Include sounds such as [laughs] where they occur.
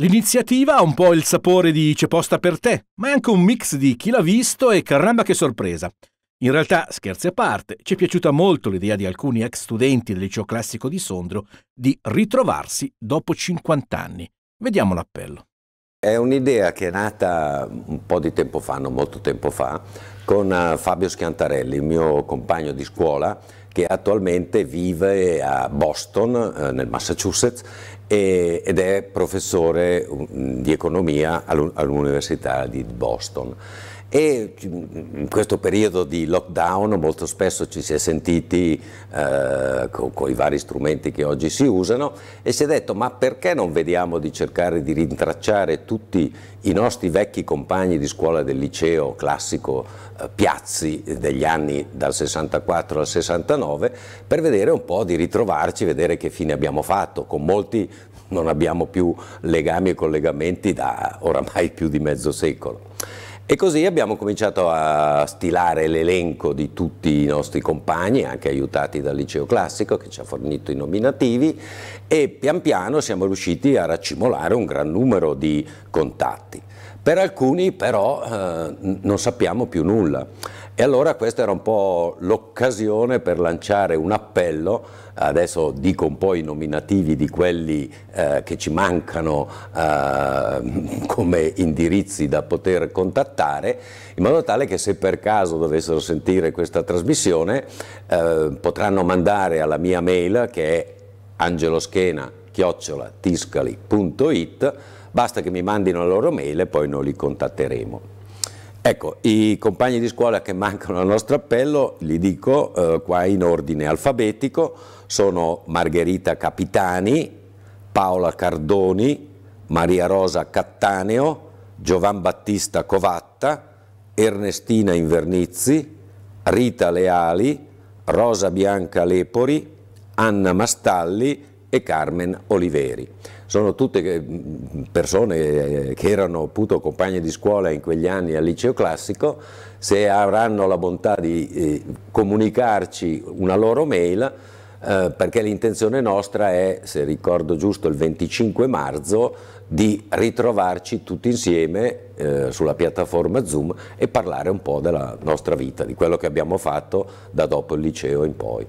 L'iniziativa ha un po' il sapore di C'è posta per te, ma è anche un mix di chi l'ha visto e caramba che sorpresa. In realtà, scherzi a parte, ci è piaciuta molto l'idea di alcuni ex studenti del liceo classico di Sondro di ritrovarsi dopo 50 anni. Vediamo l'appello. È un'idea che è nata un po' di tempo fa, non molto tempo fa, con eh, Fabio Schiantarelli, il mio compagno di scuola, che attualmente vive a Boston, eh, nel Massachusetts, ed è professore mm, di economia all'Università di Boston e in questo periodo di lockdown molto spesso ci si è sentiti eh, con, con, i vari strumenti che oggi si usano e si è detto ma perché non vediamo di cercare di rintracciare tutti i nostri vecchi compagni di scuola del liceo classico eh, Piazzi degli anni dal 64 al 69 per vedere un po' di ritrovarci, vedere che fine abbiamo fatto, con molti non abbiamo più legami e collegamenti da oramai più di mezzo secolo. E così abbiamo cominciato a stilare l'elenco di tutti i nostri compagni, anche aiutati dal liceo classico che ci ha fornito i nominativi e pian piano siamo riusciti a raccimolare un gran numero di contatti. Per alcuni però eh, non sappiamo più nulla e allora questa era un po' l'occasione per lanciare un appello, adesso dico un po' i nominativi di quelli eh, che ci mancano eh, [laughs] come indirizzi da poter contattare, in modo tale che se per caso dovessero sentire questa trasmissione eh, potranno mandare alla mia mail che è angeloschena chiocciolatiscali.it, basta che mi mandino la loro mail e poi noi li contatteremo. Ecco, i compagni di scuola che mancano al nostro appello, li dico eh, qua in ordine alfabetico, sono Margherita Capitani, Paola Cardoni, Maria Rosa Cattaneo, Giovan Battista Covatta, Ernestina Invernizzi, Rita Leali, Rosa Bianca Lepori, Anna Mastalli e Carmen Oliveri. Sono tutte mm, persone eh, che erano appunto compagne di scuola in quegli anni al liceo classico, se avranno la bontà di eh, comunicarci una loro mail, eh, perché l'intenzione nostra è, se ricordo giusto, il 25 marzo di ritrovarci tutti insieme sulla piattaforma Zoom e parlare un po' della nostra vita, di quello che abbiamo fatto da dopo il liceo in poi.